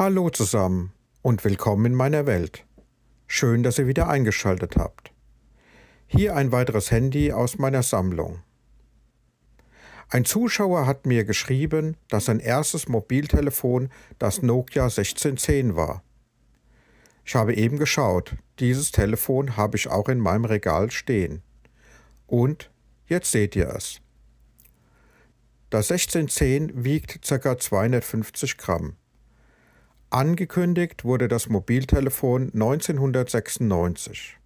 Hallo zusammen und willkommen in meiner Welt. Schön, dass ihr wieder eingeschaltet habt. Hier ein weiteres Handy aus meiner Sammlung. Ein Zuschauer hat mir geschrieben, dass sein erstes Mobiltelefon das Nokia 1610 war. Ich habe eben geschaut, dieses Telefon habe ich auch in meinem Regal stehen. Und jetzt seht ihr es. Das 1610 wiegt ca. 250 Gramm. Angekündigt wurde das Mobiltelefon 1996.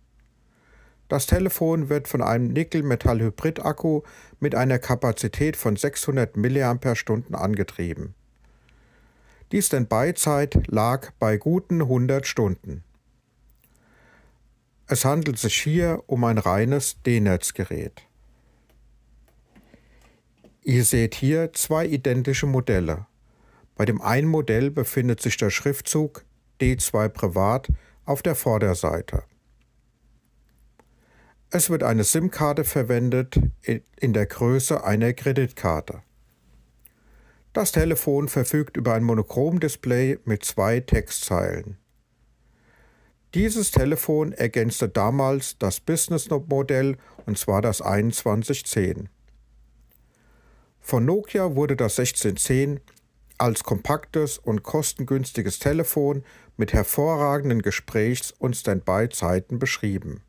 Das Telefon wird von einem Nickel-Metall-Hybrid-Akku mit einer Kapazität von 600 mAh angetrieben. Die Standby-Zeit lag bei guten 100 Stunden. Es handelt sich hier um ein reines D-Netz-Gerät. Ihr seht hier zwei identische Modelle. Bei dem einen Modell befindet sich der Schriftzug D2 Privat auf der Vorderseite. Es wird eine SIM-Karte verwendet in der Größe einer Kreditkarte. Das Telefon verfügt über ein Monochrom-Display mit zwei Textzeilen. Dieses Telefon ergänzte damals das Business-Modell und zwar das 2110. Von Nokia wurde das 1610 als kompaktes und kostengünstiges Telefon mit hervorragenden Gesprächs- und Standby-Zeiten beschrieben.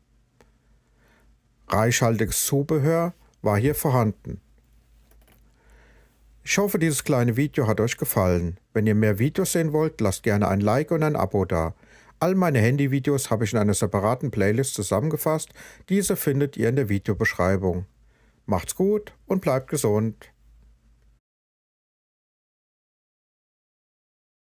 Reichhaltiges Zubehör war hier vorhanden. Ich hoffe, dieses kleine Video hat euch gefallen. Wenn ihr mehr Videos sehen wollt, lasst gerne ein Like und ein Abo da. All meine Handyvideos habe ich in einer separaten Playlist zusammengefasst. Diese findet ihr in der Videobeschreibung. Macht's gut und bleibt gesund.